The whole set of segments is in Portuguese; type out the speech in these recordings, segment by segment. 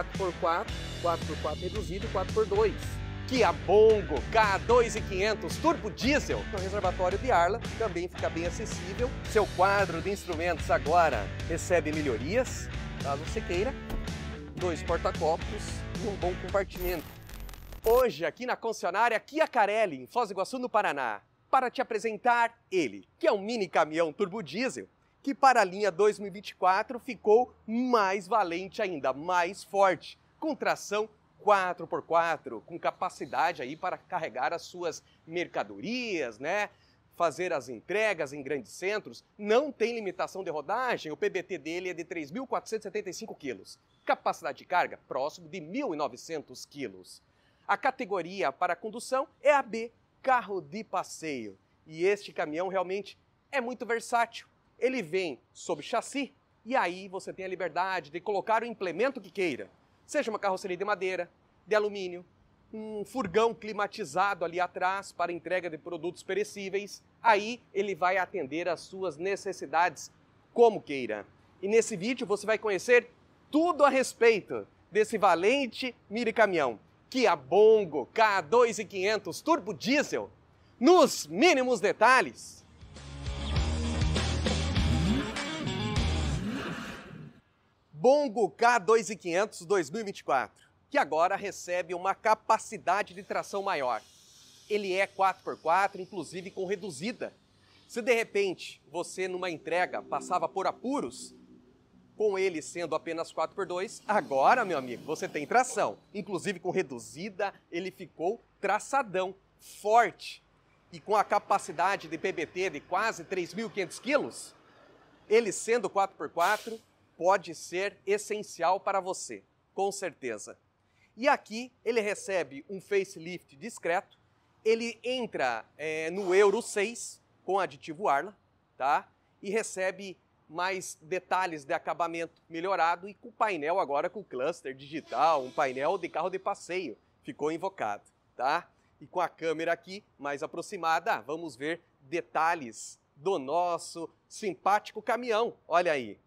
4x4, 4x4 reduzido e 4x2. Kia Bongo K2500 Turbo Diesel no reservatório de Arla também fica bem acessível. Seu quadro de instrumentos agora recebe melhorias, caso você queira, dois porta-copos e um bom compartimento. Hoje aqui na concessionária Kia Carelli, em Foz do Iguaçu, no Paraná, para te apresentar ele, que é um mini caminhão turbo diesel que para a linha 2024 ficou mais valente ainda, mais forte, com tração 4x4, com capacidade aí para carregar as suas mercadorias, né? Fazer as entregas em grandes centros, não tem limitação de rodagem, o PBT dele é de 3.475 quilos. Capacidade de carga próximo de 1.900 quilos. A categoria para condução é a B, carro de passeio. E este caminhão realmente é muito versátil ele vem sob chassi e aí você tem a liberdade de colocar o implemento que queira. Seja uma carroceria de madeira, de alumínio, um furgão climatizado ali atrás para entrega de produtos perecíveis. Aí ele vai atender às suas necessidades como queira. E nesse vídeo você vai conhecer tudo a respeito desse valente mini caminhão, é a Bongo K2500 turbo diesel, nos mínimos detalhes. Bongo K2500 2024, que agora recebe uma capacidade de tração maior. Ele é 4x4, inclusive com reduzida. Se de repente você numa entrega passava por apuros, com ele sendo apenas 4x2, agora, meu amigo, você tem tração. Inclusive com reduzida, ele ficou traçadão, forte. E com a capacidade de PBT de quase 3.500 quilos, ele sendo 4x4, pode ser essencial para você, com certeza. E aqui ele recebe um facelift discreto, ele entra é, no Euro 6 com aditivo Arla, tá? E recebe mais detalhes de acabamento melhorado e com painel agora com cluster digital, um painel de carro de passeio, ficou invocado, tá? E com a câmera aqui mais aproximada, vamos ver detalhes do nosso simpático caminhão. Olha aí,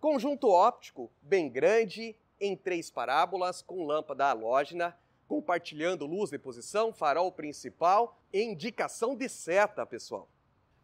Conjunto óptico bem grande, em três parábolas, com lâmpada halógena, compartilhando luz de posição, farol principal e indicação de seta, pessoal.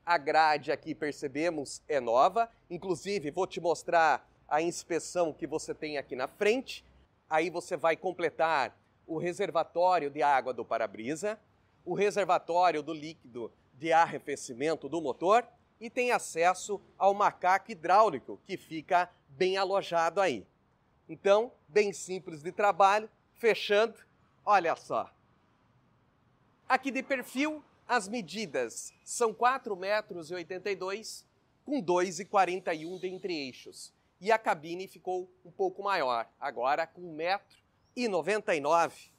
A grade aqui percebemos é nova, inclusive vou te mostrar a inspeção que você tem aqui na frente. Aí você vai completar o reservatório de água do para-brisa, o reservatório do líquido de arrefecimento do motor e tem acesso ao macaco hidráulico, que fica bem alojado aí. Então, bem simples de trabalho, fechando, olha só. Aqui de perfil, as medidas são 4,82 metros com 2,41 de entre-eixos. E a cabine ficou um pouco maior, agora com 1,99m.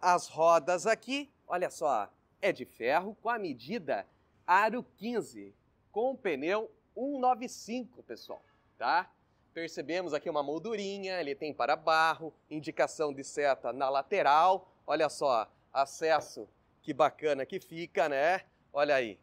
As rodas aqui, olha só, é de ferro com a medida aro 15 com pneu 195, pessoal, tá? Percebemos aqui uma moldurinha, ele tem para barro, indicação de seta na lateral. Olha só, acesso que bacana que fica, né? Olha aí.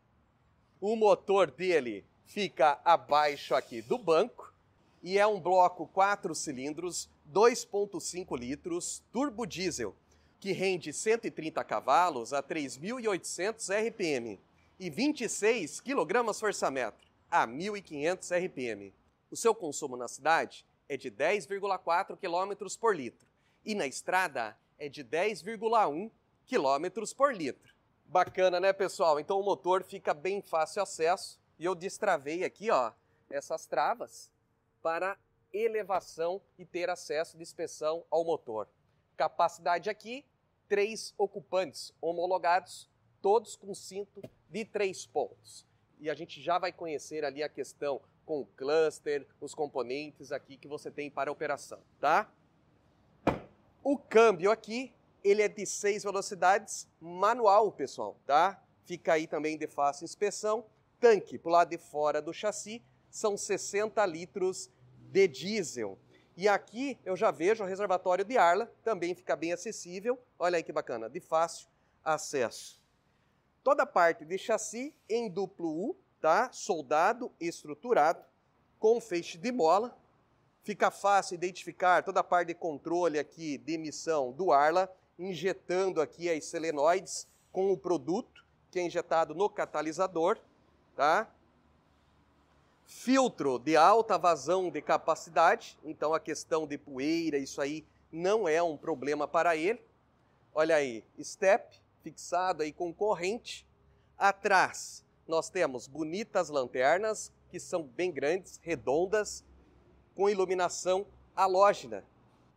O motor dele fica abaixo aqui do banco e é um bloco 4 cilindros, 2.5 litros, turbo diesel, que rende 130 cavalos a 3.800 RPM e 26 kg força metro a 1.500 RPM. O seu consumo na cidade é de 10,4 km por litro e na estrada é de 10,1 km por litro. Bacana, né, pessoal? Então o motor fica bem fácil acesso e eu destravei aqui, ó, essas travas para elevação e ter acesso de inspeção ao motor. Capacidade aqui, três ocupantes homologados, todos com cinto de três pontos. E a gente já vai conhecer ali a questão com o cluster, os componentes aqui que você tem para a operação, tá? O câmbio aqui, ele é de seis velocidades, manual, pessoal, tá? Fica aí também de fácil inspeção. Tanque, para lado de fora do chassi, são 60 litros de diesel. E aqui eu já vejo o reservatório de Arla, também fica bem acessível. Olha aí que bacana, de fácil acesso. Toda a parte de chassi em duplo U, tá? Soldado, estruturado, com feixe de mola. Fica fácil identificar toda a parte de controle aqui de emissão do Arla, injetando aqui as selenoides com o produto que é injetado no catalisador, tá? Filtro de alta vazão de capacidade, então a questão de poeira, isso aí não é um problema para ele. Olha aí, step, fixado e com corrente. Atrás nós temos bonitas lanternas, que são bem grandes, redondas, com iluminação halógena.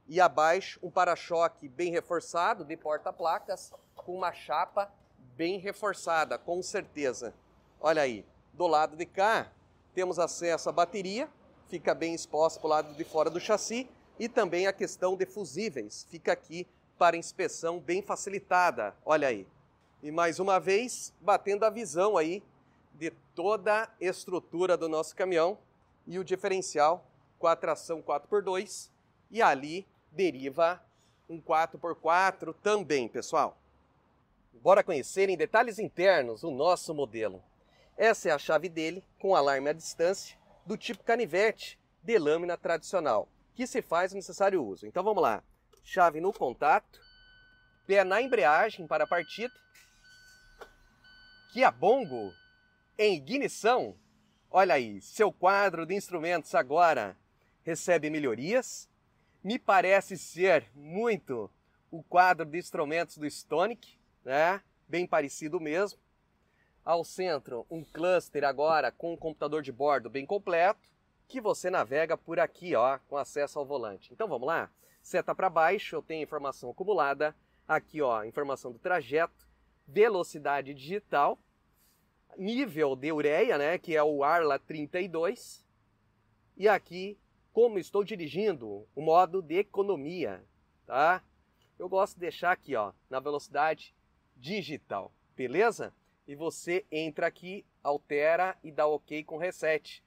E abaixo um para-choque bem reforçado de porta-placas com uma chapa bem reforçada, com certeza. Olha aí, do lado de cá temos acesso à bateria, fica bem exposta para o lado de fora do chassi, e também a questão de fusíveis, fica aqui para inspeção bem facilitada. Olha aí. E mais uma vez, batendo a visão aí de toda a estrutura do nosso caminhão e o diferencial com a tração 4x2 e ali deriva um 4x4 também, pessoal. Bora conhecer em detalhes internos o nosso modelo. Essa é a chave dele com alarme à distância do tipo canivete de lâmina tradicional, que se faz o necessário uso. Então vamos lá chave no contato, pé na embreagem para a partida, Kia Bongo em ignição. Olha aí, seu quadro de instrumentos agora recebe melhorias. Me parece ser muito o quadro de instrumentos do Stonic, né? Bem parecido mesmo. Ao centro, um cluster agora com um computador de bordo bem completo, que você navega por aqui, ó, com acesso ao volante. Então vamos lá? seta para baixo, eu tenho informação acumulada. Aqui, ó, informação do trajeto, velocidade digital, nível de ureia, né, que é o Arla 32. E aqui, como estou dirigindo, o modo de economia, tá? Eu gosto de deixar aqui, ó, na velocidade digital, beleza? E você entra aqui, altera e dá OK com reset.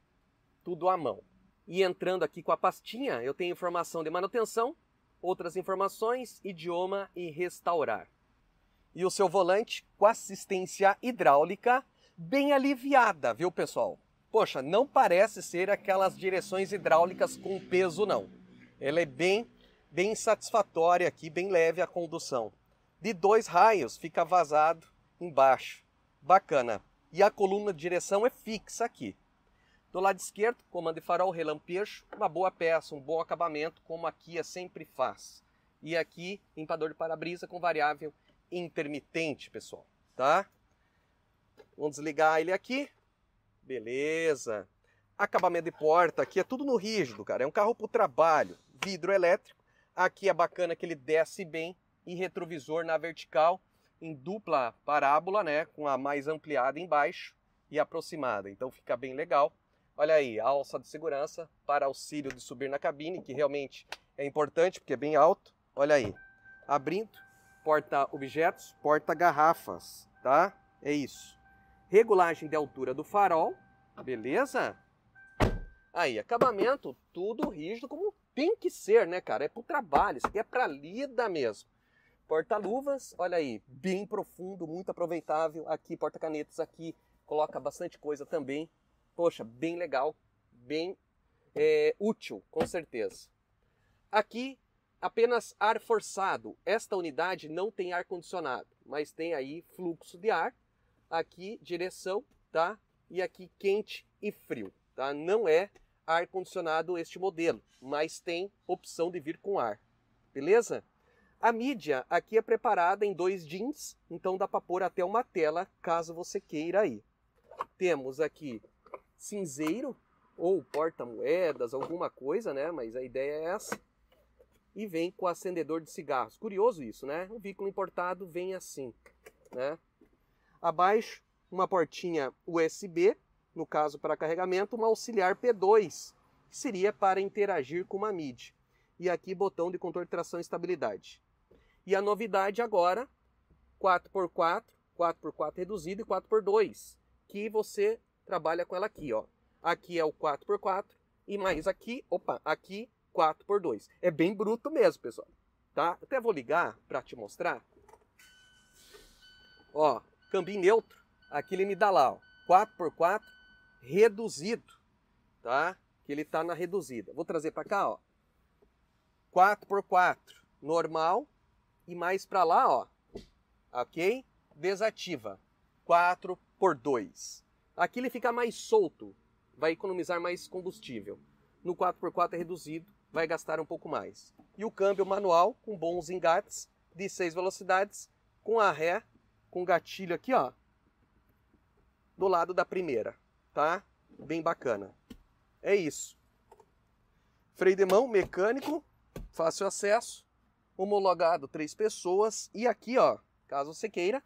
Tudo à mão. E entrando aqui com a pastinha, eu tenho informação de manutenção, outras informações, idioma e restaurar. E o seu volante com assistência hidráulica bem aliviada, viu pessoal? Poxa, não parece ser aquelas direções hidráulicas com peso não. Ela é bem, bem satisfatória aqui, bem leve a condução. De dois raios fica vazado embaixo. Bacana. E a coluna de direção é fixa aqui. Do lado esquerdo, comando e farol, relampejo, uma boa peça, um bom acabamento, como a Kia sempre faz. E aqui, limpador de para-brisa com variável intermitente, pessoal, tá? Vamos desligar ele aqui. Beleza. Acabamento de porta, aqui é tudo no rígido, cara. É um carro para o trabalho, vidro elétrico. Aqui é bacana que ele desce bem e retrovisor na vertical em dupla parábola, né, com a mais ampliada embaixo e aproximada. Então fica bem legal. Olha aí, alça de segurança para auxílio de subir na cabine, que realmente é importante porque é bem alto. Olha aí, abrindo, porta objetos, porta garrafas, tá? É isso. Regulagem de altura do farol, beleza? Aí, acabamento, tudo rígido como tem que ser, né, cara? É pro trabalho, isso aqui é pra lida mesmo. Porta-luvas, olha aí, bem profundo, muito aproveitável. Aqui, porta-canetas aqui, coloca bastante coisa também poxa, bem legal, bem é, útil, com certeza. Aqui, apenas ar forçado. Esta unidade não tem ar condicionado, mas tem aí fluxo de ar. Aqui, direção, tá? E aqui, quente e frio, tá? Não é ar condicionado este modelo, mas tem opção de vir com ar, beleza? A mídia aqui é preparada em dois jeans, então dá para pôr até uma tela caso você queira aí. Temos aqui cinzeiro ou porta-moedas, alguma coisa, né? Mas a ideia é essa. E vem com acendedor de cigarros. Curioso isso, né? O veículo importado vem assim, né? Abaixo, uma portinha USB, no caso para carregamento, um auxiliar P2, que seria para interagir com uma MIDI. E aqui botão de controle de tração e estabilidade. E a novidade agora, 4x4, 4x4 reduzido e 4x2, que você trabalha com ela aqui, ó. Aqui é o 4x4 e mais aqui, opa, aqui 4x2. É bem bruto mesmo, pessoal, tá? Até vou ligar para te mostrar. Ó, cambim neutro, aqui ele me dá lá, ó, 4x4 reduzido, tá? Que ele tá na reduzida. Vou trazer para cá, ó. 4x4 normal e mais para lá, ó. OK? Desativa. 4 por 2. Aqui ele fica mais solto, vai economizar mais combustível. No 4x4 é reduzido, vai gastar um pouco mais. E o câmbio manual com bons engates de seis velocidades, com a ré, com gatilho aqui, ó, do lado da primeira, tá? Bem bacana. É isso. Freio de mão mecânico, fácil acesso, homologado três pessoas e aqui, ó, caso você queira,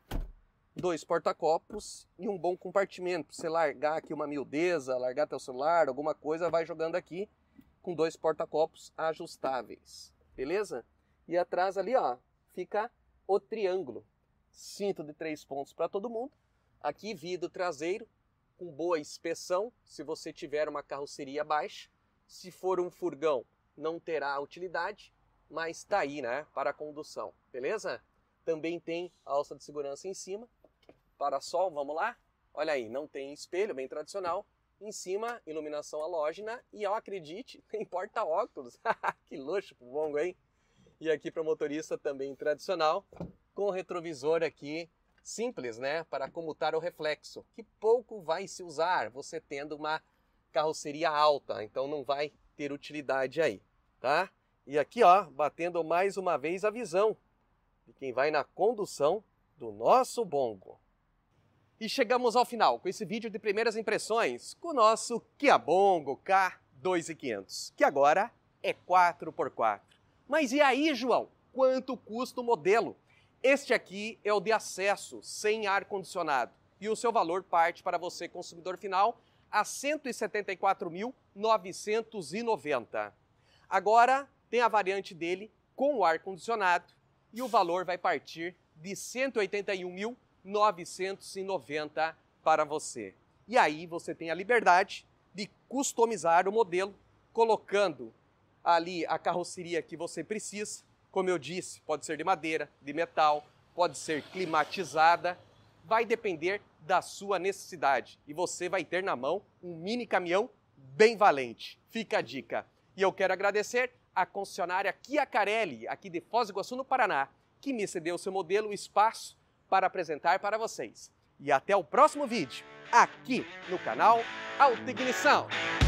dois porta-copos e um bom compartimento. Pra você largar aqui uma miudeza, largar teu celular, alguma coisa, vai jogando aqui com dois porta-copos ajustáveis. Beleza? E atrás ali, ó, fica o triângulo. Cinto de três pontos para todo mundo. Aqui vidro traseiro com boa inspeção, se você tiver uma carroceria baixa. Se for um furgão, não terá utilidade, mas tá aí, né, para a condução. Beleza? Também tem alça de segurança em cima para sol, vamos lá? Olha aí, não tem espelho, bem tradicional. Em cima, iluminação halógena e, ó, acredite, tem porta-óculos. que luxo pro bongo, hein? E aqui para motorista também tradicional, com retrovisor aqui simples, né, para comutar o reflexo, que pouco vai se usar, você tendo uma carroceria alta, então não vai ter utilidade aí, tá? E aqui, ó, batendo mais uma vez a visão de quem vai na condução do nosso bongo. E chegamos ao final com esse vídeo de primeiras impressões com o nosso Kia Bongo K2500, que agora é 4x4. Mas e aí, João? Quanto custa o modelo? Este aqui é o de acesso, sem ar-condicionado, e o seu valor parte para você, consumidor final, a 174.990. Agora tem a variante dele com o ar-condicionado e o valor vai partir de 181.990. 990 para você. E aí você tem a liberdade de customizar o modelo, colocando ali a carroceria que você precisa. Como eu disse, pode ser de madeira, de metal, pode ser climatizada, vai depender da sua necessidade e você vai ter na mão um mini caminhão bem valente. Fica a dica. E eu quero agradecer à concessionária Kia Carelli, aqui de Foz do Iguaçu, no Paraná, que me cedeu seu modelo, espaço para apresentar para vocês. E até o próximo vídeo, aqui no canal Alta Ignição.